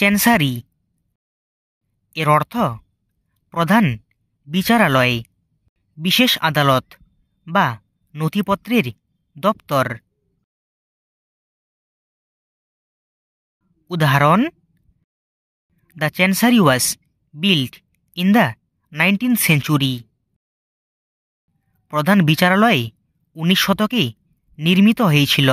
চেনসারি এর অর্থ প্রধান বিচারালয় বিশেষ আদালত বা নথিপত্রের দপ্তর উদাহরণ the chancery was build in the nineteen century প্রধান বিচারালয় উনিশ শতকে নির্মিত হয়েছিল